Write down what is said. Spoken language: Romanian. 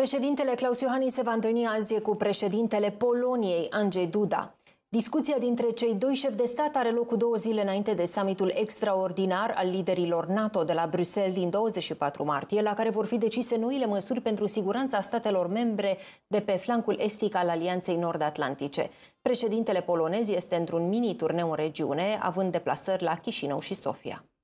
Președintele Claus Iohannis se va întâlni azi cu președintele Poloniei, Andrzej Duda. Discuția dintre cei doi șefi de stat are loc cu două zile înainte de summitul extraordinar al liderilor NATO de la Bruxelles din 24 martie, la care vor fi decise noile măsuri pentru siguranța statelor membre de pe flancul estic al Alianței Nord-Atlantice. Președintele polonez este într-un mini-turneu în regiune, având deplasări la Chișinău și Sofia.